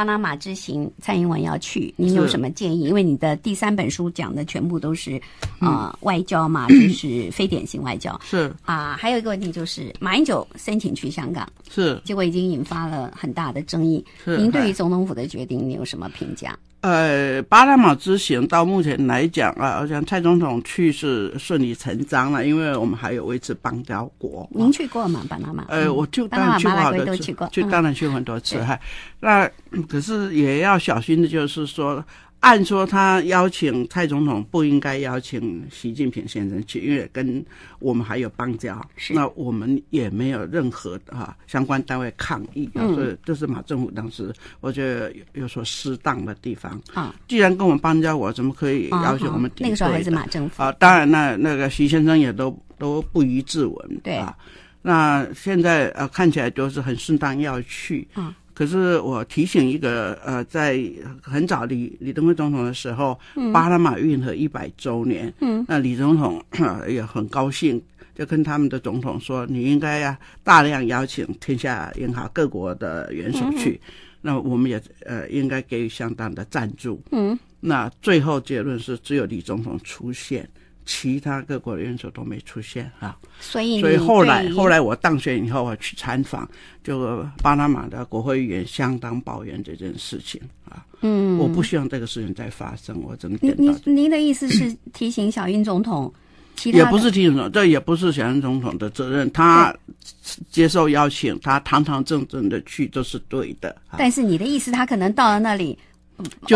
巴拿马之行，蔡英文要去，您有什么建议？因为你的第三本书讲的全部都是啊外交嘛，就是非典型外交。是啊，还有一个问题就是马英九申请去香港，是结果已经引发了很大的争议。是您对于总统府的决定，你有什么评价？呃，巴拿马之行到目前来讲啊，我想蔡总统去是顺理成章了，因为我们还有位置邦交国，您去过吗？巴拿马？呃，我就当然去过好多次，当然去很多次哈。那可是也要小心的，就是说。按说他邀请蔡总统不应该邀请习近平先生去，因为跟我们还有邦交，那我们也没有任何啊相关单位抗议，所以这是马政府当时我觉得有所失当的地方。啊，既然跟我们邦交，我怎么可以要求我们？那个时候还是马政府啊。当然，那那个徐先生也都都不予置文。对。那现在呃，看起来就是很顺当要去。啊。可是我提醒一个，呃，在很早李李登辉总统的时候，巴拿马运河一百周年，嗯，那李总统 也很高兴，就跟他们的总统说：“你应该要大量邀请天下银行各国的元首去。”那我们也呃应该给予相当的赞助。嗯，那最后结论是只有李总统出现。其他各国的元首都没出现啊，所以所以后来后来我当选以后，我去参访，就巴拿马的国会议员相当抱怨这件事情啊。嗯，我不希望这个事情再发生。我怎么？您您您的意思是提醒小英总统，也不是提醒总统，这也不是小英总统的责任。他接受邀请，他堂堂正正的去，这是对的。但是你的意思，他可能到了那里。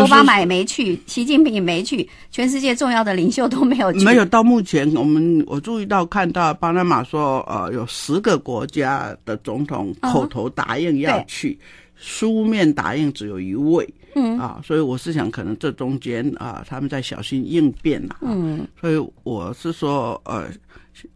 奥巴马也没去，习近平也没去，全世界重要的领袖都没有。没有到目前，我们我注意到看到巴拿马说，呃，有十个国家的总统口头答应要去，书面答应只有一位。嗯啊，所以我是想，可能这中间啊，他们在小心应变啊。嗯，所以我是说，呃，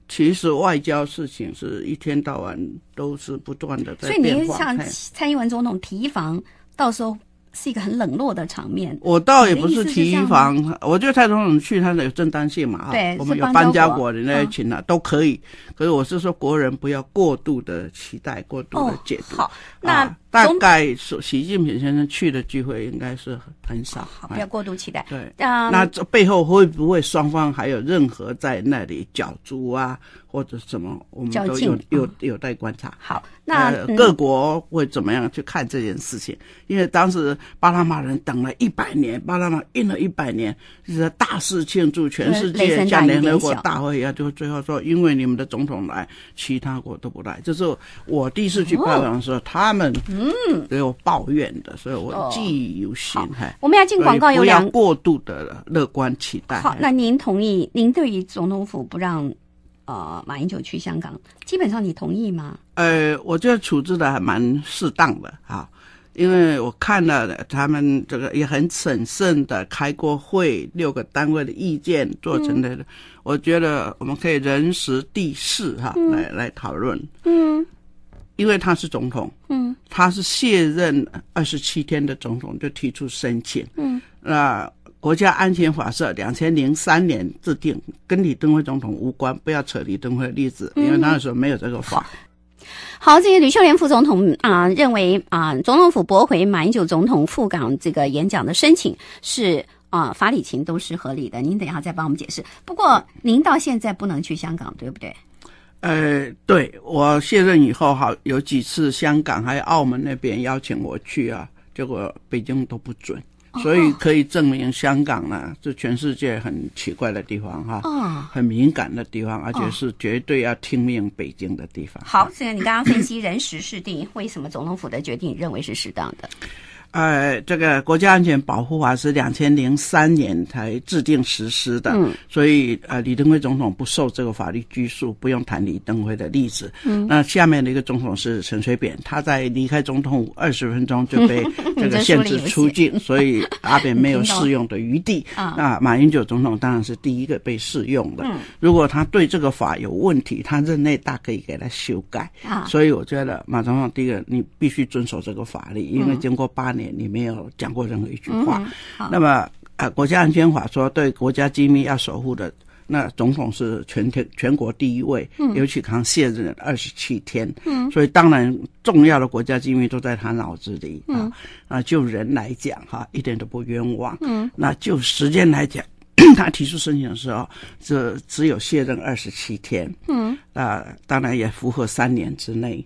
其实外交事情是一天到晚都是不断的在变化。所以您向蔡英文总统提防到时候。是一个很冷落的场面。我倒也不是提防，我觉得蔡总统去他的有正当性嘛。对，我们有搬家国的那群啊，都可以。可是我是说，国人不要过度的期待，过度的解读。好，那大概是习近平先生去的聚会应该是很少。不要过度期待。对。那这背后会不会双方还有任何在那里角逐啊？或者怎么，我们都有有有待观察。好，那各国会怎么样去看这件事情？因为当时巴拿马人等了一百年，巴拿马运了一百年，就是大肆庆祝全世界加联合国大会呀，就最后说因为你们的总统来，其他国都不来。这是我第一次去拜访的时候，他们嗯给我抱怨的，所以我记忆犹新。嗨，我们要进广告，不要过度的乐观期待。好，那您同意？您对于总统府不让。呃，马英九去香港，基本上你同意吗？呃，我觉得处置的还蛮适当的啊，因为我看了他们这个也很审慎的开过会，六个单位的意见做成的，我觉得我们可以人时地势哈来来讨论。嗯，因为他是总统，嗯，他是卸任二十七天的总统就提出申请，嗯，那。国家安全法是两千零三年制定，跟李登辉总统无关，不要扯李登辉的例子，因为那时候没有这个法。好，这个吕秀莲副总统啊，认为啊，总统府驳回马英九总统赴港这个演讲的申请是啊，法理情都是合理的。您等一下再帮我们解释。不过您到现在不能去香港，对不对？呃，对我卸任以后哈，有几次香港还有澳门那边邀请我去啊，结果北京都不准。所以可以证明，香港呢是全世界很奇怪的地方，哈，很敏感的地方，而且是绝对要听命北京的地方。好，现在你刚刚分析人时事地，为什么总统府的决定，你认为是适当的？呃，这个国家安全保护法是两千零三年才制定实施的，所以呃，李登辉总统不受这个法律拘束，不用谈李登辉的例子。那下面的一个总统是陈水扁，他在离开总统 二十分钟就被 这个限制出境，所以阿扁没有适用的余地。那马英九总统当然是第一个被适用的。如果他对这个法有问题，他任内大可以给他修改。所以我觉得，马总统第一个，你必须遵守这个法律，因为经过八年。你你没有讲过任何一句话，那么啊，国家安全法说对国家机密要守护的，那总统是全天全国第一位，刘启康卸任二十七天，嗯，所以当然重要的国家机密都在他脑子里啊啊，就人来讲哈，一点都不冤枉，嗯，那就时间来讲，他提出申请的时候这只有卸任二十七天，嗯啊，当然也符合三年之内，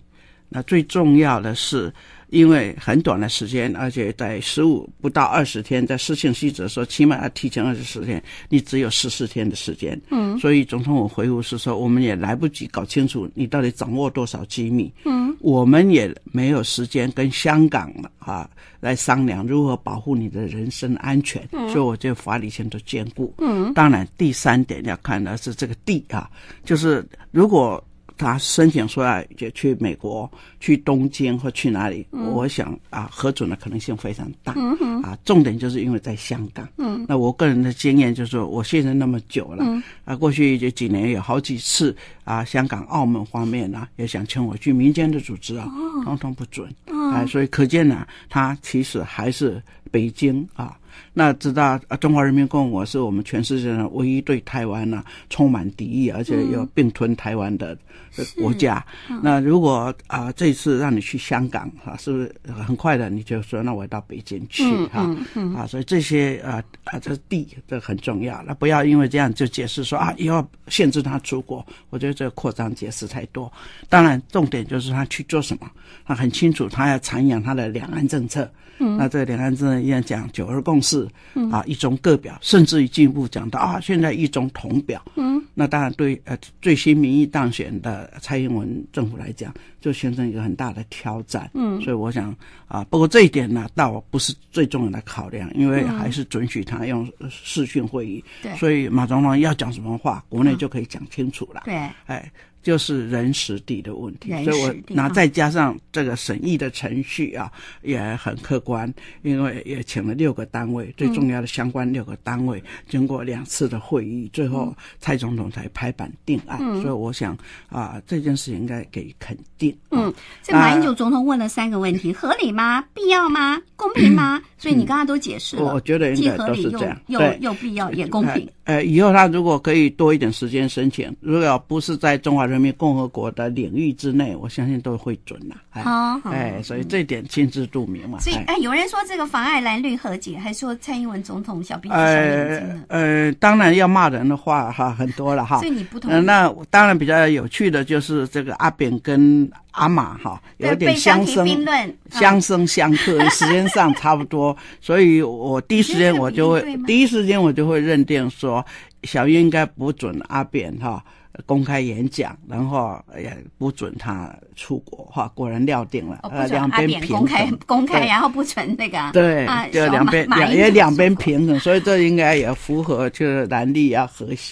那最重要的是。因为很短的时间，而且在十五不到二十天，在事情细则说，起码要提前二十四天，你只有十四天的时间。嗯，所以总统，我回复是说，我们也来不及搞清楚你到底掌握多少机密。嗯，我们也没有时间跟香港啊来商量如何保护你的人身安全。嗯，所以我就法理性都兼顾。嗯，当然第三点要看的是这个地啊，就是如果。他申请说要就去美国、去东京或去哪里，我想啊，核准的可能性非常大。嗯啊，重点就是因为在香港。嗯，那我个人的经验就是，我现在那么久了，啊，过去这几年有好几次啊，香港、澳门方面呢也想请我去民间的组织啊，统统不准。啊，所以可见呢，他其实还是北京啊。那知道啊，中华人民共和国是我们全世界唯一对台湾呢充满敌意，而且要并吞台湾的国家。那如果啊，这次让你去香港啊，是不是很快的你就说那我到北京去哈？啊，所以这些啊啊，这地这很重要。那不要因为这样就解释说啊，要限制他出国。我觉得这个扩张解释太多。当然，重点就是他去做什么。他很清楚，他要阐扬他的两岸政策。嗯、那这两岸政策要讲九二共。是，啊，一中各表，甚至于进一步讲到啊，现在一中同表，嗯，那当然对呃最新民意当选的蔡英文政府来讲，就形成一个很大的挑战，嗯，所以我想啊，不过这一点呢，倒不是最重要的考量，因为还是准许他用视讯会议，对，所以马总统要讲什么话，国内就可以讲清楚了，对，哎。就是人、实地的问题，所以我那再加上这个审议的程序啊，也很客观，因为也请了六个单位，最重要的相关六个单位，经过两次的会议，最后蔡总统才拍板定案。所以我想啊，这件事情应该给肯定。嗯，这马英九总统问了三个问题：合理吗？必要吗？公平吗？所以你刚刚都解释了，我觉得既合理又又必要也公平。呃，以后他如果可以多一点时间申请，如果不是在中华人。人民共和国的领域之内，我相信都会准了。好，哎，所以这点心知肚明嘛。所以，哎，有人说这个妨碍蓝绿和解，还说蔡英文总统小平。呃呃，当然要骂人的话哈，很多了哈。所以你不同。那当然比较有趣的就是这个阿扁跟阿马哈，有点相生相生相克，时间上差不多。所以我第一时间我就会第一时间我就会认定说。小英应该不准阿扁哈公开演讲，然后也不准他出国哈。果然料定了，呃，两边平衡，开，然后不准那个，对，就两边也两边平衡，所以这应该也符合就是南力要和谐。